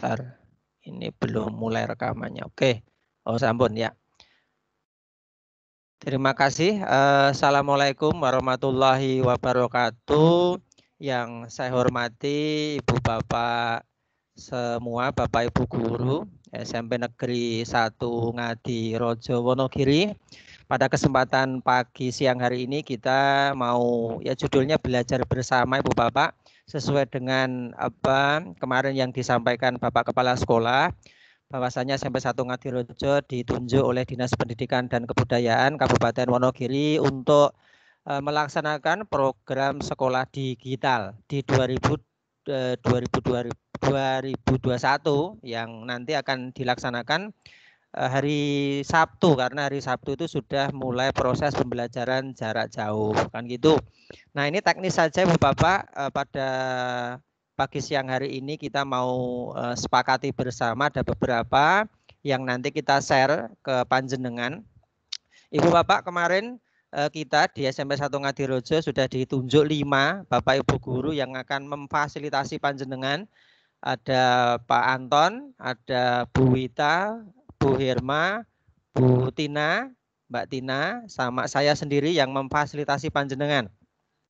sebentar. Ini belum mulai rekamannya. Oke. Oh, sambun ya. Terima kasih. Eh, Assalamualaikum warahmatullahi wabarakatuh. Yang saya hormati Ibu Bapak semua, Bapak Ibu guru SMP Negeri 1 Ngadi Rojo Wonogiri. Pada kesempatan pagi siang hari ini kita mau ya judulnya belajar bersama Ibu Bapak sesuai dengan apa kemarin yang disampaikan Bapak Kepala Sekolah bahwasanya SMP 1 Ngadirojo ditunjuk oleh Dinas Pendidikan dan Kebudayaan Kabupaten Wonogiri untuk e, melaksanakan program sekolah digital di 2000, 2000, 2021 yang nanti akan dilaksanakan Eh, hari Sabtu karena hari Sabtu itu sudah mulai proses pembelajaran jarak jauh kan gitu. Nah ini teknis saja bu Bapak eh, pada pagi siang hari ini kita mau eh, sepakati bersama ada beberapa yang nanti kita share ke panjenengan. Ibu Bapak kemarin kita di SMP 1 Ngadirojo sudah ditunjuk lima Bapak Ibu guru yang akan memfasilitasi panjenengan ada Pak Anton, ada Bu Wita, Bu Herma, Bu Tina, Mbak Tina, sama saya sendiri yang memfasilitasi panjenengan.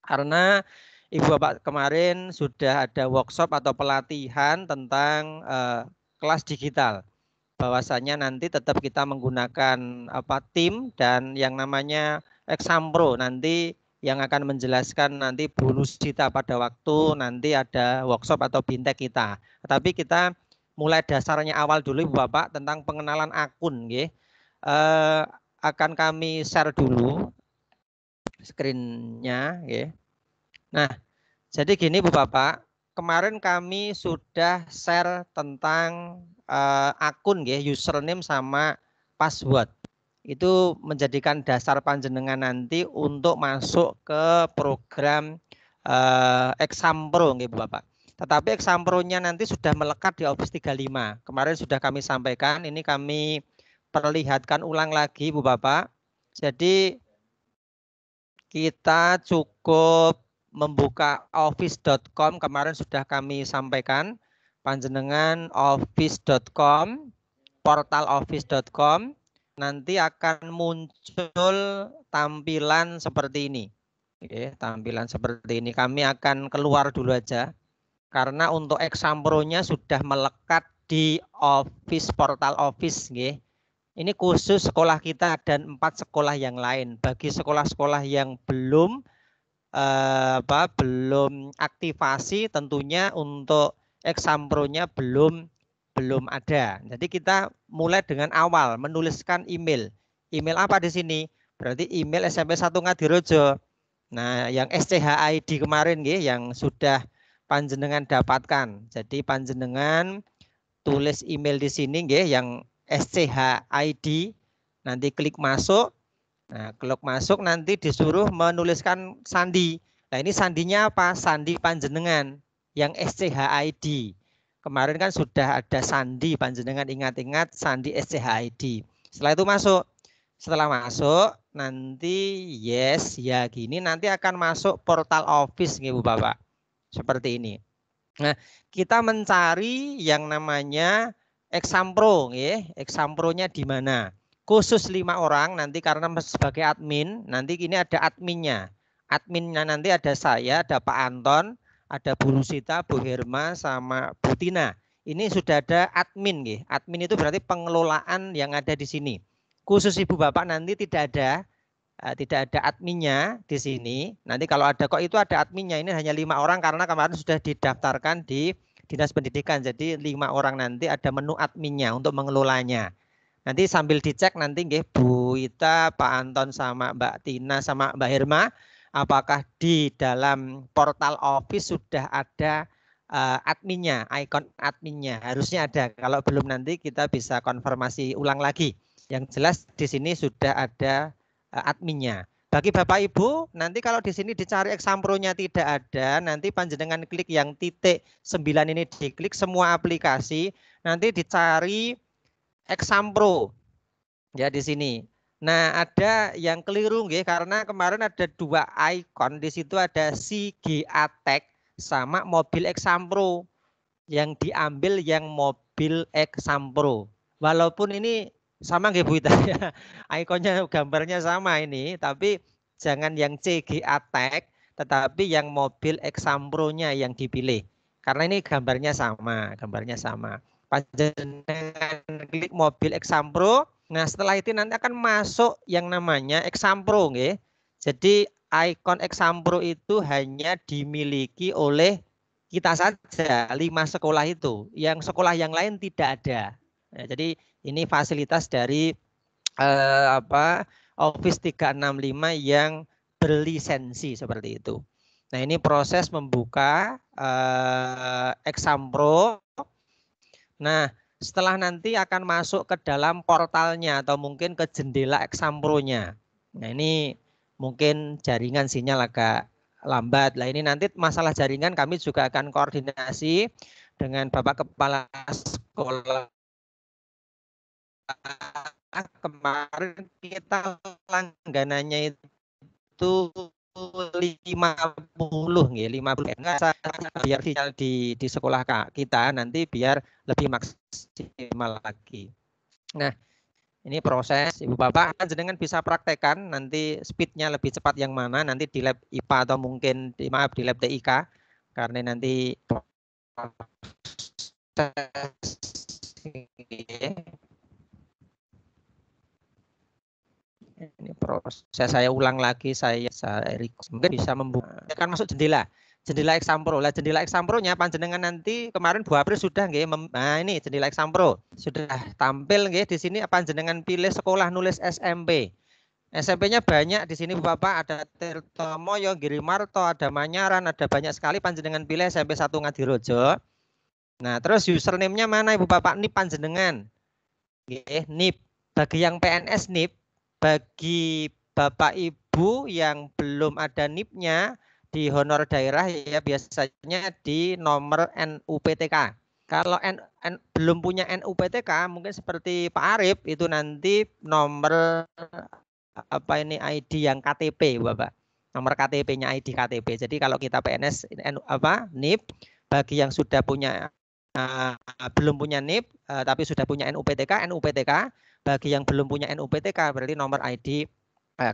Karena Ibu Bapak kemarin sudah ada workshop atau pelatihan tentang eh, kelas digital. Bahwasanya nanti tetap kita menggunakan apa tim dan yang namanya Exampro nanti yang akan menjelaskan nanti bonus cita pada waktu nanti ada workshop atau bintek kita. Tapi kita mulai dasarnya awal dulu Ibu Bapak tentang pengenalan akun nggih. e, akan kami share dulu screen ya. Nah, jadi gini Bu Bapak, kemarin kami sudah share tentang e, akun nggih, username sama password. Itu menjadikan dasar panjenengan nanti untuk masuk ke program eh, exam pro nggih Bu Bapak. Tetapi eksampronya nanti sudah melekat di Office 35. Kemarin sudah kami sampaikan, ini kami perlihatkan ulang lagi Bu Bapak. Jadi kita cukup membuka office.com kemarin sudah kami sampaikan panjenengan office.com portal office.com nanti akan muncul tampilan seperti ini. Oke, tampilan seperti ini kami akan keluar dulu aja karena untuk eksampronya sudah melekat di office portal office nggih. Ini khusus sekolah kita dan empat sekolah yang lain. Bagi sekolah-sekolah yang belum eh, apa belum aktivasi tentunya untuk eksampronya belum belum ada. Jadi kita mulai dengan awal menuliskan email. Email apa di sini? Berarti email SMP 1 Ngadirojo. Nah, yang SCHID kemarin nggih yang sudah panjenengan dapatkan. Jadi panjenengan tulis email di sini ya, yang SCHID nanti klik masuk. Nah, klik masuk nanti disuruh menuliskan sandi. Nah, ini sandinya apa? Sandi panjenengan yang SCHID. Kemarin kan sudah ada sandi panjenengan ingat-ingat sandi SCHID. Setelah itu masuk. Setelah masuk nanti yes ya gini nanti akan masuk portal office nih, Bu Bapak seperti ini. Nah, kita mencari yang namanya exampro, ya. Exampronya di mana? Khusus lima orang nanti karena sebagai admin, nanti ini ada adminnya. Adminnya nanti ada saya, ada Pak Anton, ada Bu Rusita, Bu Herma, sama Bu Tina. Ini sudah ada admin, ya. Admin itu berarti pengelolaan yang ada di sini. Khusus ibu bapak nanti tidak ada, Eh, tidak ada adminnya di sini. Nanti kalau ada kok itu ada adminnya. Ini hanya lima orang karena kemarin sudah didaftarkan di dinas pendidikan. Jadi lima orang nanti ada menu adminnya untuk mengelolanya. Nanti sambil dicek nanti nggih Bu Ita, Pak Anton sama Mbak Tina sama Mbak Irma, apakah di dalam portal office sudah ada uh, adminnya, icon adminnya harusnya ada. Kalau belum nanti kita bisa konfirmasi ulang lagi. Yang jelas di sini sudah ada Eh, adminnya. Bagi Bapak Ibu, nanti kalau di sini dicari eksampronya tidak ada, nanti panjenengan klik yang titik 9 ini diklik semua aplikasi, nanti dicari eksampro. Ya di sini. Nah, ada yang keliru nggih karena kemarin ada dua icon di situ ada CGA Tech sama mobil eksampro yang diambil yang mobil eksampro. Walaupun ini sama nggih Bu Ita. Ikonnya gambarnya sama ini, tapi jangan yang CGA tag, tetapi yang mobil Exampro-nya yang dipilih. Karena ini gambarnya sama, gambarnya sama. Panjenengan klik mobil Exampro, nah setelah itu nanti akan masuk yang namanya Exampro nggih. Jadi ikon Exampro itu hanya dimiliki oleh kita saja lima sekolah itu yang sekolah yang lain tidak ada Ya, jadi ini fasilitas dari eh, apa Office 365 yang berlisensi seperti itu. Nah ini proses membuka eh, Pro. Nah setelah nanti akan masuk ke dalam portalnya atau mungkin ke jendela Exam pro nya Nah ini mungkin jaringan sinyal agak lambat. Nah ini nanti masalah jaringan kami juga akan koordinasi dengan Bapak Kepala Sekolah kemarin kita langganannya itu 50 nggih 50 enggak biar di, di di sekolah kak kita nanti biar lebih maksimal lagi. Nah, ini proses Ibu Bapak kan jenengan bisa praktekan nanti speednya lebih cepat yang mana nanti di lab IPA atau mungkin di, maaf di lab TIK karena nanti ini proses saya ulang lagi saya saya mungkin bisa membuka nah. kan masuk jendela jendela eksampro lah jendela eksampronya panjenengan nanti kemarin Bu April sudah nggih nah ini jendela eksampro sudah tampil nggih di sini panjenengan pilih sekolah nulis SMP SMP-nya banyak di sini Bapak ada Tirtomoyo, Girimarto, ada Manyaran, ada banyak sekali panjenengan pilih SMP 1 Ngadirojo. Nah, terus username-nya mana Ibu Bapak? NIP panjenengan. Nggih, NIP. Bagi yang PNS NIP bagi Bapak Ibu yang belum ada NIP-nya di honor daerah ya biasanya di nomor NUPTK. Kalau N, N, belum punya NUPTK mungkin seperti Pak Arif itu nanti nomor apa ini ID yang KTP Bapak. Nomor KTP-nya ID KTP. Jadi kalau kita PNS N, apa NIP bagi yang sudah punya uh, belum punya NIP uh, eh, tapi sudah punya NUPTK, NUPTK bagi yang belum punya NUPTK berarti nomor ID eh,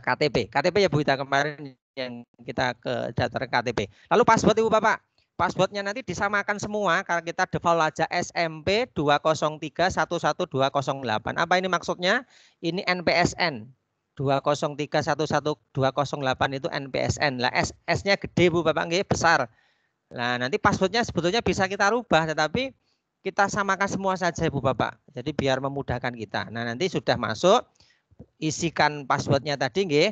KTP. KTP ya Bu Ita kemarin yang kita ke daftar KTP. Lalu password Ibu Bapak. Passwordnya nanti disamakan semua kalau kita default aja SMP 2031108. Apa ini maksudnya? Ini NPSN 203111208 itu NPSN. Lah S S-nya gede Bu Bapak nggih, besar. Nah, nanti passwordnya sebetulnya bisa kita rubah tetapi kita samakan semua saja Ibu Bapak. Jadi biar memudahkan kita. Nah nanti sudah masuk, isikan passwordnya tadi, nggih.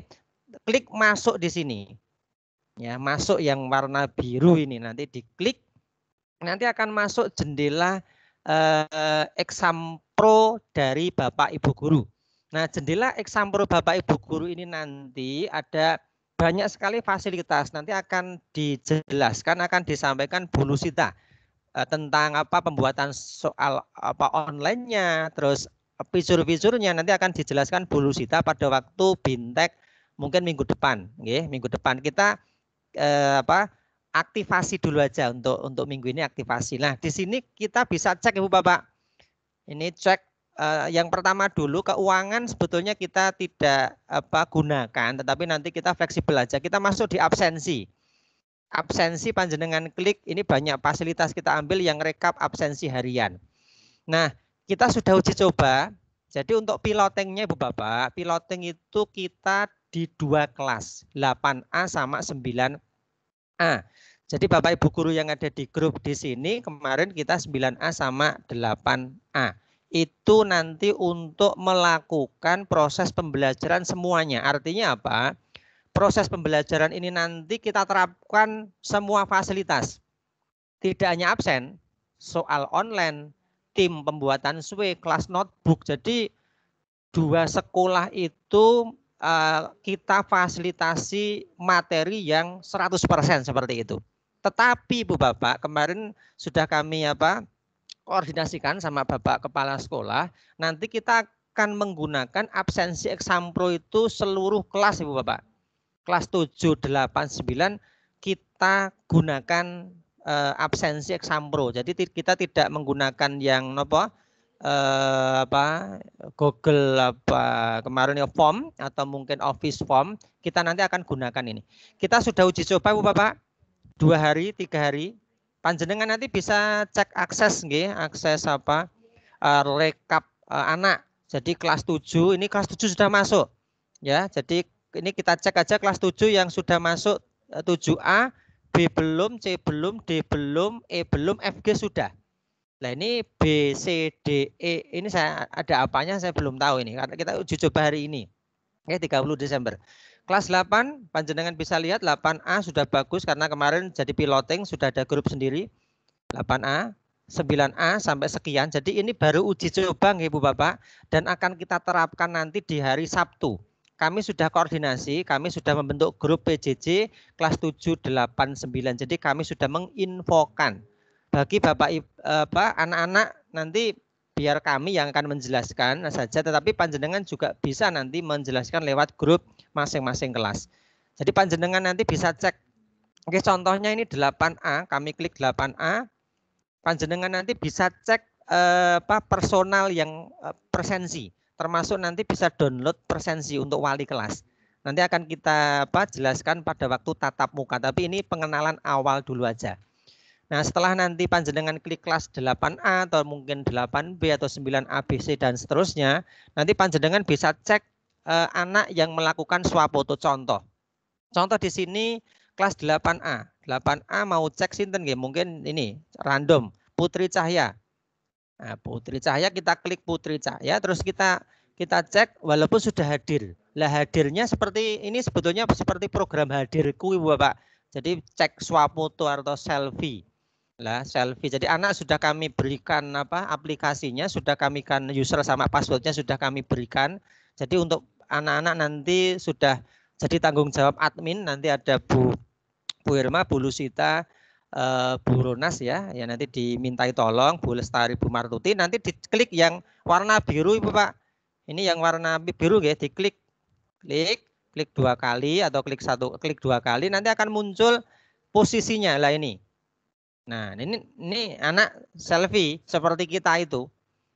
klik masuk di sini. Ya, masuk yang warna biru ini nanti diklik, nanti akan masuk jendela eh, exam pro dari Bapak Ibu guru. Nah, jendela exam pro Bapak Ibu guru ini nanti ada banyak sekali fasilitas nanti akan dijelaskan akan disampaikan Bu Sita. Eh, tentang apa pembuatan soal apa onlinenya, terus fitur-fiturnya nanti akan dijelaskan Bu Lusita pada waktu Bintek mungkin minggu depan, ya minggu depan kita eh, apa aktivasi dulu aja untuk untuk minggu ini aktivasi. Nah di sini kita bisa cek ibu bapak, ini cek eh, yang pertama dulu keuangan sebetulnya kita tidak apa gunakan, tetapi nanti kita fleksibel aja. Kita masuk di absensi absensi panjenengan klik ini banyak fasilitas kita ambil yang rekap absensi harian. Nah, kita sudah uji coba. Jadi untuk pilotingnya Ibu Bapak, piloting itu kita di dua kelas, 8A sama 9A. Jadi Bapak Ibu guru yang ada di grup di sini, kemarin kita 9A sama 8A. Itu nanti untuk melakukan proses pembelajaran semuanya. Artinya apa? proses pembelajaran ini nanti kita terapkan semua fasilitas. Tidak hanya absen, soal online, tim pembuatan SW, kelas notebook. Jadi dua sekolah itu eh, kita fasilitasi materi yang 100% seperti itu. Tetapi Bu Bapak, kemarin sudah kami apa koordinasikan sama Bapak Kepala Sekolah, nanti kita akan menggunakan absensi eksampro itu seluruh kelas Ibu Bapak kelas 7, 8, 9 kita gunakan e, absensi eksampro. Jadi kita tidak menggunakan yang apa? eh, apa Google apa kemarin ya form atau mungkin Office form kita nanti akan gunakan ini. Kita sudah uji coba Bu Bapak dua hari tiga hari. Panjenengan nanti bisa cek akses nggih akses apa eh, rekap eh, anak. Jadi kelas 7 ini kelas 7 sudah masuk ya. Jadi ini kita cek aja kelas 7 yang sudah masuk 7A, eh, B belum, C belum, D belum, E belum, FG sudah. Nah ini B, C, D, E ini saya ada apanya saya belum tahu ini karena kita uji coba hari ini ya 30 Desember. Kelas 8 panjenengan bisa lihat 8A sudah bagus karena kemarin jadi piloting sudah ada grup sendiri 8A, 9A sampai sekian. Jadi ini baru uji coba nih Bapak dan akan kita terapkan nanti di hari Sabtu kami sudah koordinasi, kami sudah membentuk grup PJJ kelas 7, 8, 9. Jadi kami sudah menginfokan bagi Bapak Ibu, eh, apa anak-anak nanti biar kami yang akan menjelaskan saja tetapi panjenengan juga bisa nanti menjelaskan lewat grup masing-masing kelas. Jadi panjenengan nanti bisa cek Oke, contohnya ini 8A, kami klik 8A. Panjenengan nanti bisa cek eh, apa personal yang eh, presensi termasuk nanti bisa download presensi untuk wali kelas. Nanti akan kita apa jelaskan pada waktu tatap muka, tapi ini pengenalan awal dulu aja. Nah, setelah nanti panjenengan klik kelas 8A atau mungkin 8B atau 9ABC dan seterusnya, nanti panjenengan bisa cek e, anak yang melakukan swafoto contoh. Contoh di sini kelas 8A. 8A mau cek sinten nggih? Mungkin ini random Putri Cahya. Nah, Putri Cahaya kita klik Putri Cahaya terus kita kita cek walaupun sudah hadir. Lah hadirnya seperti ini sebetulnya seperti program hadirku Ibu Bapak. Jadi cek swafoto atau selfie. Lah selfie. Jadi anak sudah kami berikan apa aplikasinya sudah kami kan user sama passwordnya sudah kami berikan. Jadi untuk anak-anak nanti sudah jadi tanggung jawab admin nanti ada Bu Bu Irma, Bu Lusita, uh, Bu Runas ya, ya nanti dimintai tolong Bu Lestari Bu Martuti nanti diklik yang warna biru Ibu Pak. Ini yang warna biru ya, diklik. Klik, klik dua kali atau klik satu, klik dua kali nanti akan muncul posisinya lah ini. Nah, ini ini anak selfie seperti kita itu.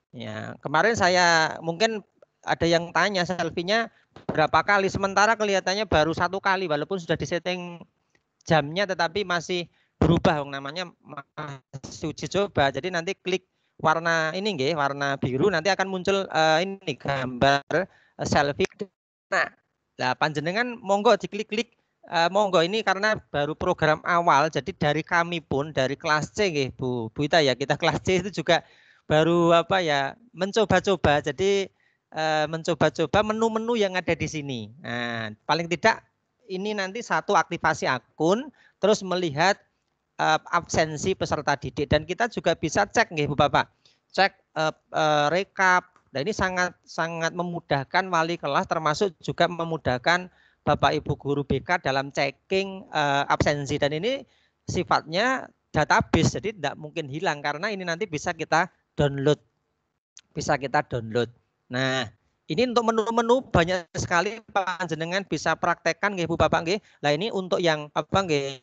Ya, kemarin saya mungkin ada yang tanya selfie-nya berapa kali sementara kelihatannya baru satu kali walaupun sudah disetting jamnya tetapi masih berubah wong namanya masih uji coba. Jadi nanti klik warna ini nggih, warna biru nanti akan muncul uh, ini gambar uh, selfie. Nah, lah panjenengan monggo diklik-klik uh, monggo ini karena baru program awal jadi dari kami pun dari kelas C nggih Bu Bu Ita ya kita kelas C itu juga baru apa ya mencoba-coba jadi uh, mencoba-coba menu-menu yang ada di sini. Nah, paling tidak ini nanti satu aktivasi akun terus melihat uh, absensi peserta didik dan kita juga bisa cek nih bu Bapak cek uh, uh, rekap nah ini sangat sangat memudahkan wali kelas termasuk juga memudahkan Bapak Ibu guru BK dalam checking uh, absensi dan ini sifatnya database jadi tidak mungkin hilang karena ini nanti bisa kita download bisa kita download nah ini untuk menu-menu banyak sekali panjenengan bisa praktekkan nggih Bu Bapak nggih. Lah ini untuk yang apa nggih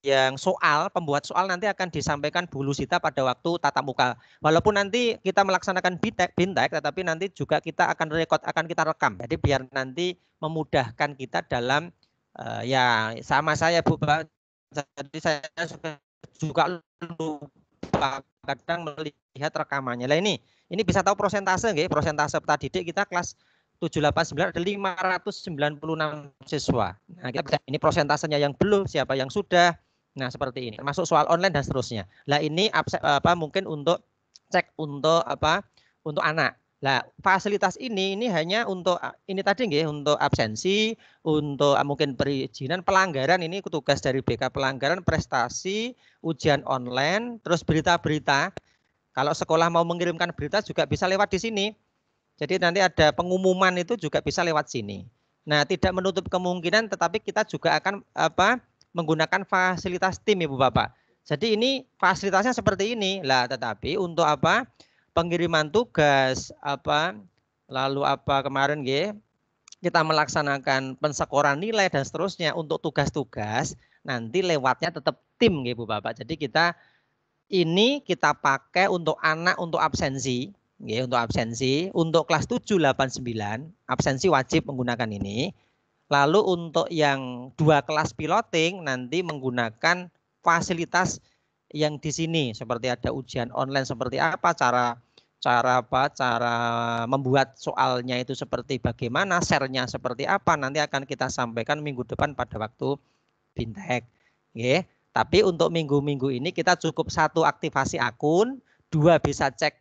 yang soal pembuat soal nanti akan disampaikan Bulu Lusita pada waktu tatap muka. Walaupun nanti kita melaksanakan bintek, bintek tetapi nanti juga kita akan rekod akan kita rekam. Jadi biar nanti memudahkan kita dalam uh, ya sama saya Bu jadi saya juga lupa kadang melihat rekamannya. Lah ini ini bisa tahu prosentase nggih, prosentase tadi didik kita kelas 789 ada 596 siswa. Nah, kita ini prosentasenya yang belum, siapa yang sudah, Nah, seperti ini. Termasuk soal online dan seterusnya. Lah ini apa mungkin untuk cek untuk apa? Untuk anak. lah fasilitas ini ini hanya untuk ini tadi nggih untuk absensi, untuk mungkin perizinan pelanggaran ini tugas dari BK pelanggaran prestasi, ujian online, terus berita-berita. Kalau sekolah mau mengirimkan berita juga bisa lewat di sini. Jadi nanti ada pengumuman itu juga bisa lewat sini. Nah, tidak menutup kemungkinan tetapi kita juga akan apa? menggunakan fasilitas tim Ibu Bapak. Jadi ini fasilitasnya seperti ini. Lah tetapi untuk apa? Pengiriman tugas apa lalu apa kemarin G kita melaksanakan pensekoran nilai dan seterusnya untuk tugas-tugas nanti lewatnya tetap tim G ibu Bapak. Jadi kita ini kita pakai untuk anak untuk absensi ya, untuk absensi untuk kelas tujuh delapan sembilan absensi wajib menggunakan ini Lalu untuk yang dua kelas piloting nanti menggunakan fasilitas yang di sini seperti ada ujian online seperti apa cara cara apa cara membuat soalnya itu seperti bagaimana sharenya seperti apa nanti akan kita sampaikan minggu depan pada waktu bintek. ya. Tapi untuk minggu-minggu ini kita cukup satu aktivasi akun, dua bisa cek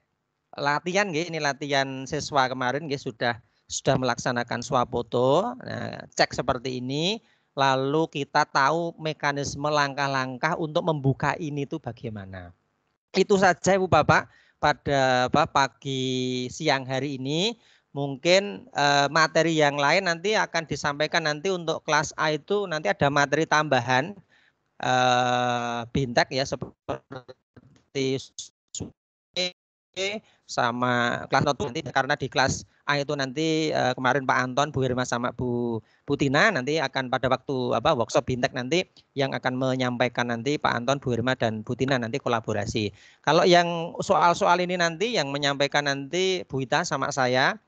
latihan ya ini latihan siswa kemarin ya sudah sudah melaksanakan swafoto, nah, cek seperti ini, lalu kita tahu mekanisme langkah-langkah untuk membuka ini itu bagaimana. Itu saja Ibu Bapak pada apa, pagi siang hari ini. Mungkin eh, materi yang lain nanti akan disampaikan nanti untuk kelas A itu nanti ada materi tambahan eh, bintek ya seperti sama kelas satu nanti karena di kelas A itu nanti eh, kemarin Pak Anton, Bu Irma sama Bu Putina nanti akan pada waktu apa workshop bintek nanti yang akan menyampaikan nanti Pak Anton, Bu Irma dan Putina nanti kolaborasi. Kalau yang soal-soal ini nanti yang menyampaikan nanti Bu Ita sama saya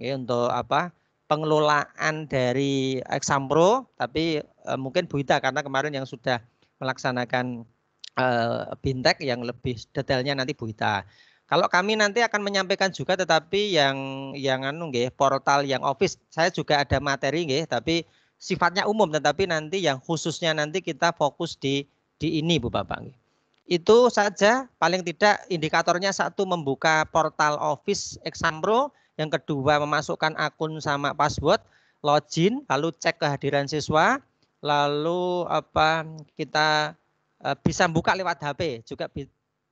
ya untuk apa pengelolaan dari Exampro tapi eh, mungkin Bu Ita karena kemarin yang sudah melaksanakan uh, eh, bintek yang lebih detailnya nanti Bu Ita. Kalau kami nanti akan menyampaikan juga tetapi yang yang anu nggih portal yang office saya juga ada materi nggih tapi sifatnya umum tetapi nanti yang khususnya nanti kita fokus di di ini Bu Bapak nggih. Itu saja paling tidak indikatornya satu membuka portal office Exampro, yang kedua memasukkan akun sama password, login, lalu cek kehadiran siswa, lalu apa kita eh, bisa buka lewat HP juga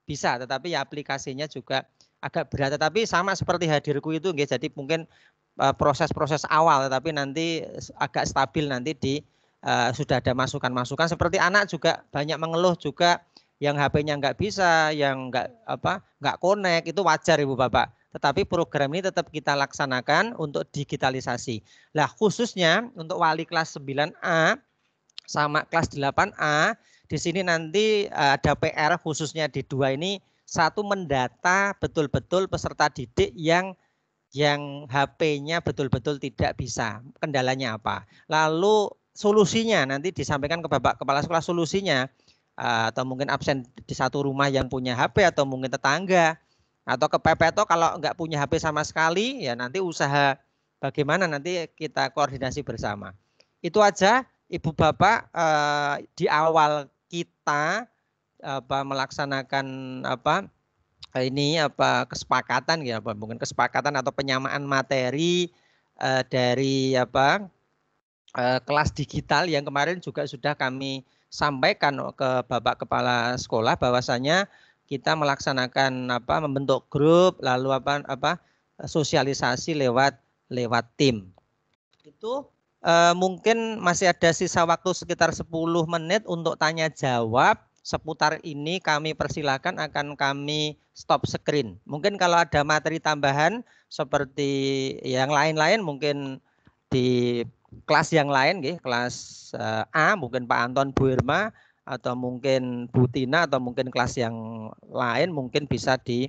bisa, tetapi ya aplikasinya juga agak berat. Tetapi sama seperti hadirku itu, gitu jadi mungkin eh, proses-proses uh, awal, tetapi nanti agak stabil nanti di uh, sudah ada masukan-masukan. Seperti anak juga banyak mengeluh juga yang HP-nya nggak bisa, yang nggak apa nggak connect itu wajar ibu bapak. Tetapi program ini tetap kita laksanakan untuk digitalisasi. Lah khususnya untuk wali kelas 9A sama kelas 8A di sini nanti e, ada PR khususnya di dua ini satu mendata betul-betul peserta didik yang yang HP-nya betul-betul tidak bisa. Kendalanya apa? Lalu solusinya nanti disampaikan ke Bapak Kepala Sekolah solusinya e, atau mungkin absen di satu rumah yang punya HP atau mungkin tetangga atau ke PPTO kalau nggak punya HP sama sekali ya nanti usaha bagaimana nanti kita koordinasi bersama. Itu aja Ibu Bapak eh, di awal kita apa melaksanakan apa ini apa kesepakatan ya apa mungkin kesepakatan atau penyamaan materi eh, dari apa eh, kelas digital yang kemarin juga sudah kami sampaikan ke Bapak Kepala Sekolah bahwasanya kita melaksanakan apa membentuk grup lalu apa apa sosialisasi lewat lewat tim. Itu eh, mungkin masih ada sisa waktu sekitar 10 menit untuk tanya jawab seputar ini kami persilakan akan kami stop screen. Mungkin kalau ada materi tambahan seperti yang lain-lain mungkin di kelas yang lain gitu, kelas eh, A mungkin Pak Anton Bu Irma atau mungkin Bu Tina atau mungkin kelas yang lain mungkin bisa di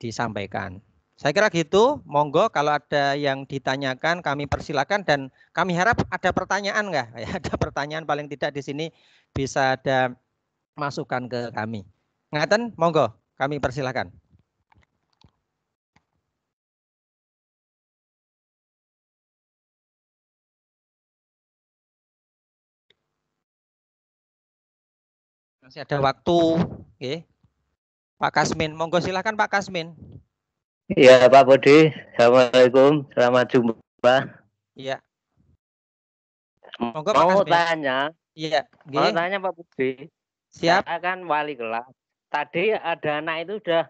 disampaikan. Saya kira gitu, monggo kalau ada yang ditanyakan kami persilakan dan kami harap ada pertanyaan enggak? Ya, ada pertanyaan paling tidak di sini bisa ada masukan ke kami. Ngaten, monggo kami persilakan. Masih ada waktu, okay. Pak Kasmin, monggo silakan Pak Kasmin. Iya Pak Budi, Assalamualaikum, selamat jumpa. Iya. mau tanya, iya, mau tanya Pak Budi. Siap. Saya kan wali kelas. Tadi ada anak itu udah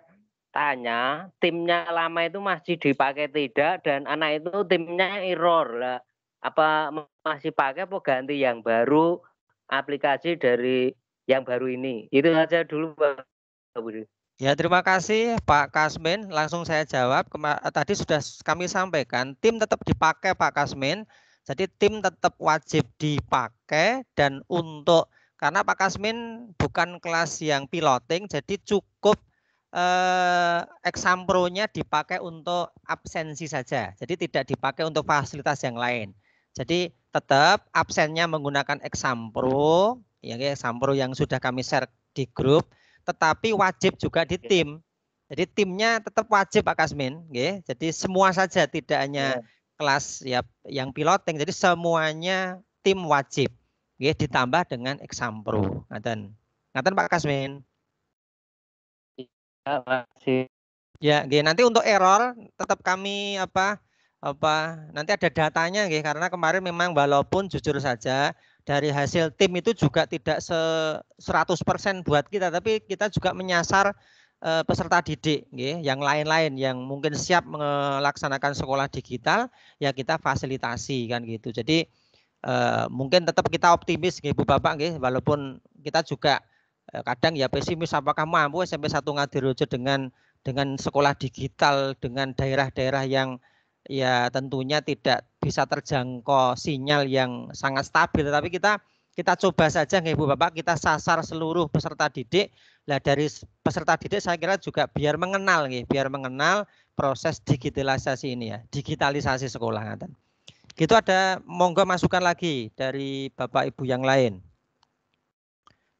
tanya, timnya lama itu masih dipakai tidak dan anak itu timnya error lah. Apa masih pakai apa ganti yang baru aplikasi dari yang baru ini? Itu aja dulu Pak Budi. Ya, terima kasih Pak Kasmin. Langsung saya jawab. tadi sudah kami sampaikan, tim tetap dipakai Pak Kasmin. Jadi tim tetap wajib dipakai dan untuk karena Pak Kasmin bukan kelas yang piloting, jadi cukup eh, eksampronya dipakai untuk absensi saja. Jadi tidak dipakai untuk fasilitas yang lain. Jadi tetap absennya menggunakan eksampro, ya eksampro yang sudah kami share di grup tetapi wajib juga di tim. Jadi timnya tetap wajib Pak Kasmin, ya. Jadi semua saja tidak hanya yeah. kelas ya yang piloting. Jadi semuanya tim wajib, ya ditambah dengan pro. Ngaten. Ngaten Pak Kasmin. Ya, masih. Ya, gini. nanti untuk error tetap kami apa apa nanti ada datanya gini. karena kemarin memang walaupun jujur saja dari hasil tim itu juga tidak se 100% buat kita tapi kita juga menyasar eh, peserta didik yang lain-lain yang mungkin siap melaksanakan sekolah digital ya kita fasilitasi kan gitu. Jadi eh, mungkin tetap kita optimis ibu Bapak walaupun kita juga eh, kadang ya pesimis apakah mampu SMP satu Ngadirejo dengan dengan sekolah digital dengan daerah-daerah yang ya tentunya tidak bisa terjangkau sinyal yang sangat stabil Tapi kita kita coba saja nih, Ibu Bapak kita sasar seluruh peserta didik lah dari peserta didik saya kira juga biar mengenal nih, biar mengenal proses digitalisasi ini ya digitalisasi sekolah ngaten gitu ada monggo masukan lagi dari Bapak Ibu yang lain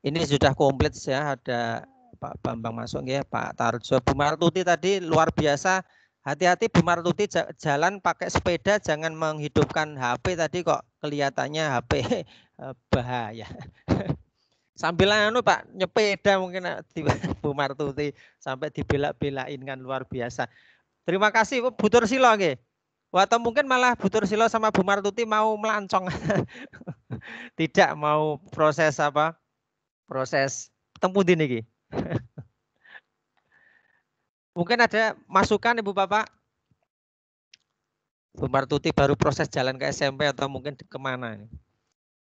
ini sudah komplit ya ada Pak Bambang masuk ya Pak Tarjo Bu Martuti tadi luar biasa Hati-hati Bu Martuti jalan pakai sepeda jangan menghidupkan HP tadi kok kelihatannya HP eh, bahaya. Sambil anu Pak nyepeda mungkin eh, Bu Martuti sampai dibelak-belain kan luar biasa. Terima kasih Bu silo nggih. Atau mungkin malah butur silo sama Bu Martuti mau melancong. Tidak mau proses apa? Proses tempuh dini niki. Mungkin ada masukan Ibu Bapak? Bu Martuti baru proses jalan ke SMP atau mungkin kemana?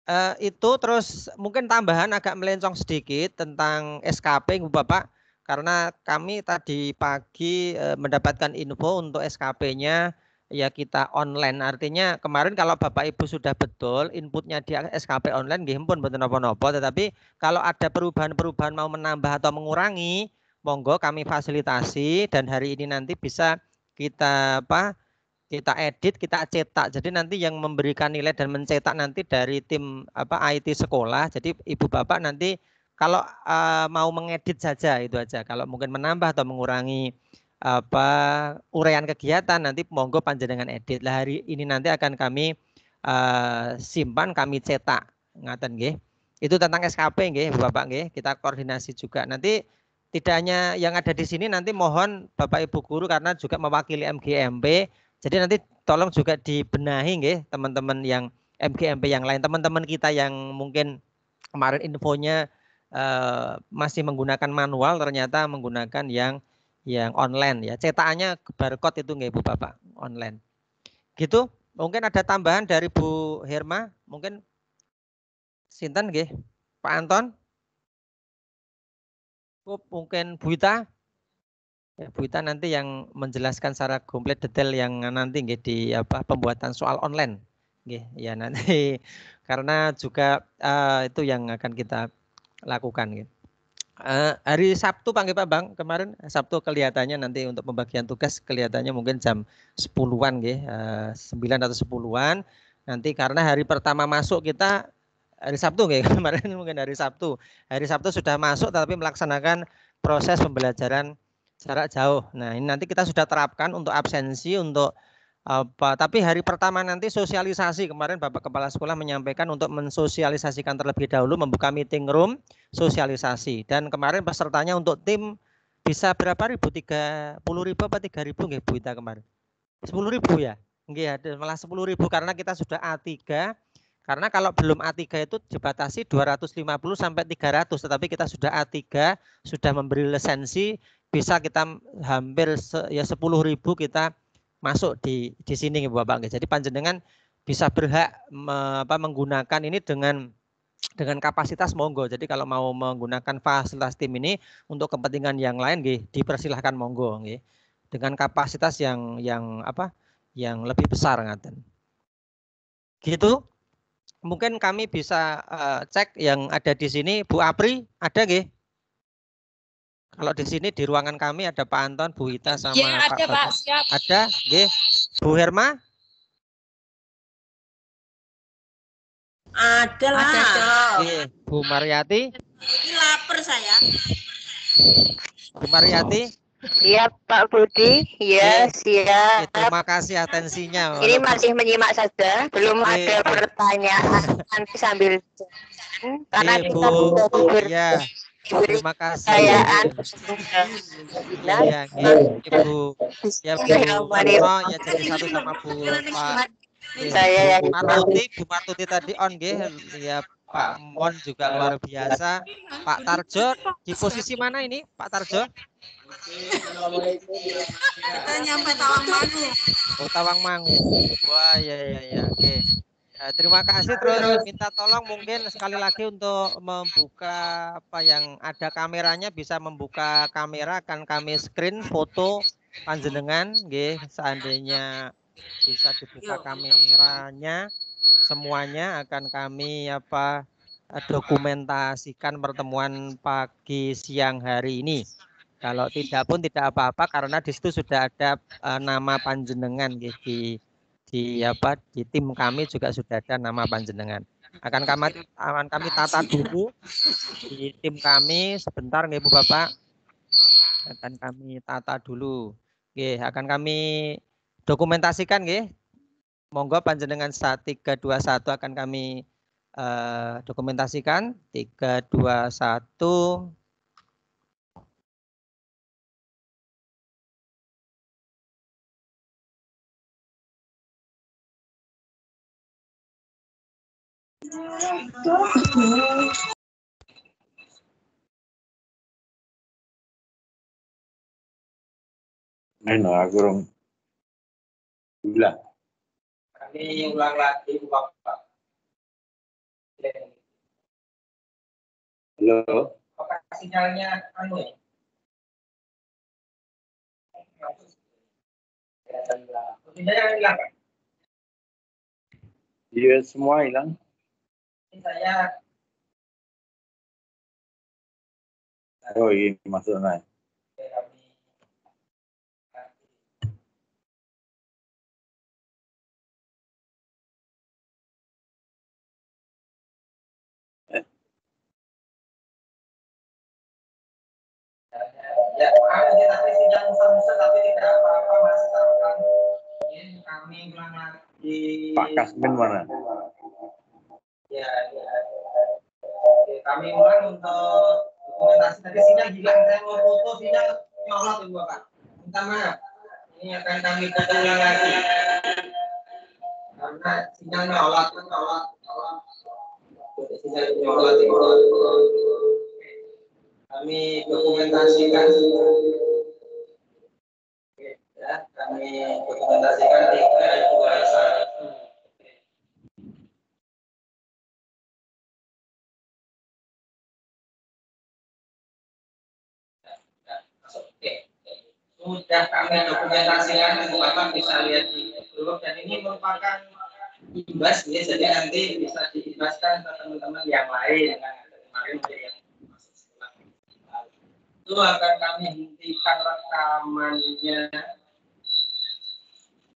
Uh, itu terus mungkin tambahan agak melencong sedikit tentang SKP Ibu Bapak karena kami tadi pagi e, mendapatkan info untuk SKP-nya ya kita online. Artinya kemarin kalau Bapak Ibu sudah betul inputnya di SKP online nggih betul mboten napa tetapi kalau ada perubahan-perubahan mau menambah atau mengurangi monggo kami fasilitasi dan hari ini nanti bisa kita apa kita edit, kita cetak. Jadi nanti yang memberikan nilai dan mencetak nanti dari tim apa IT sekolah. Jadi ibu bapak nanti kalau uh, mau mengedit saja itu aja. Kalau mungkin menambah atau mengurangi apa uraian kegiatan nanti monggo panjenengan edit. Lah hari ini nanti akan kami uh, simpan, kami cetak. Ngaten nggih. Itu tentang SKP nggih, Bapak nggih. Kita koordinasi juga. Nanti tidak hanya yang ada di sini nanti mohon Bapak Ibu guru karena juga mewakili MGMP. Jadi nanti tolong juga dibenahi nggih teman-teman yang MGMP yang lain, teman-teman kita yang mungkin kemarin infonya uh, masih menggunakan manual ternyata menggunakan yang yang online ya. Cetakannya barcode itu nggih Bu Bapak, online. Gitu. Mungkin ada tambahan dari Bu Herma, mungkin Sinten nggih, Pak Anton. Cukup mungkin Bu Ita. Ya, Bu Ita nanti yang menjelaskan secara komplit detail yang nanti nggih di apa pembuatan soal online. gitu ya nanti karena juga uh, itu yang akan kita lakukan gitu. Uh, hari Sabtu panggil Pak Bang kemarin Sabtu kelihatannya nanti untuk pembagian tugas kelihatannya mungkin jam 10-an gitu, uh, 9 atau 10-an. Nanti karena hari pertama masuk kita hari Sabtu kayak kemarin mungkin hari Sabtu. Hari Sabtu sudah masuk tapi melaksanakan proses pembelajaran jarak jauh. Nah, ini nanti kita sudah terapkan untuk absensi untuk apa tapi hari pertama nanti sosialisasi kemarin Bapak Kepala Sekolah menyampaikan untuk mensosialisasikan terlebih dahulu membuka meeting room sosialisasi dan kemarin pesertanya untuk tim bisa berapa ribu tiga puluh ribu apa tiga ribu nggih Bu Ita kemarin sepuluh ribu ya nggih malah sepuluh ribu karena kita sudah A3 karena kalau belum A3 itu dibatasi 250 sampai 300, tetapi kita sudah A3, sudah memberi lisensi, bisa kita hampir se, ya 10.000 kita masuk di di sini Ibu Bapak. Jadi panjenengan bisa berhak me, apa, menggunakan ini dengan dengan kapasitas monggo. Jadi kalau mau menggunakan fasilitas tim ini untuk kepentingan yang lain nggih dipersilahkan monggo nggih. Dengan kapasitas yang yang apa? yang lebih besar ngaten. Gitu? mungkin kami bisa uh, cek yang ada di sini. Bu Apri, ada nggih? Kalau di sini di ruangan kami ada Pak Anton, Bu Ita sama ya, ada, Pak. Pak. Siap. Ada, nggih. Bu Herma? Ada lah. Ada, iya, Bu Mariati? Ini lapar saya. Bu Mariati? Siap Pak Budi, ya siap. Terima kasih atensinya. Ini masih menyimak saja, belum Ibu. ada pertanyaan nanti sambil karena Ibu, kita iya. Terima kasih. Saya ya, ya, Ibu. Ya, Bu. Oh, ya jadi satu sama Bu Pak. Saya Bu Martuti, Bu Martuti tadi on nggih. Ya, Pak Mon juga luar biasa. Pak Tarjo di posisi mana ini, Pak Tarjo? Kita nyampe Tawang Mangu. Oh, Tawang Mangu. Wah, iya, iya, iya. ya ya ya. Oke. Uh, terima kasih terus minta tolong mungkin sekali lagi untuk membuka apa yang ada kameranya bisa membuka kamera akan kami screen foto panjenengan nggih seandainya bisa dibuka kameranya semuanya akan kami apa dokumentasikan pertemuan pagi siang hari ini kalau tidak pun tidak apa-apa karena di situ sudah ada uh, nama panjenengan jadi gitu. di di apa di tim kami juga sudah ada nama panjenengan. Akan kami akan kami tata dulu di tim kami sebentar nggih Bu Bapak. Akan kami tata dulu. Oke akan kami dokumentasikan nggih. Monggo panjenengan 321 akan kami uh, dokumentasikan 321 Ini agurung ulang. Kami ulang lagi Bapak. Halo. Apakah sinyalnya anu ya? Iya semua hilang saya Oh iya maksudnya. Ya, tapi sidang tapi tidak apa-apa masih Pak Kasmin mana? Ya ya, ya, ya, ya. kami ulang untuk dokumentasi tadi sinyal hilang saya mau foto sinyal nyolot ibu Pak. Minta maaf. Ini akan kami ulang lagi. Karena sinyal nyolot, kan nyolot. Sinyal nyolot, nyolot, nyolot. Kami dokumentasikan kami dokumentasikan tiga dua satu mudah kami dokumentasikan teman-teman bisa lihat di blog dan ini merupakan imbas ya jadi nanti bisa diimbaskan ke teman-teman yang lain kan kemarin ada yang masuk sekolah itu akan kami hentikan rekamannya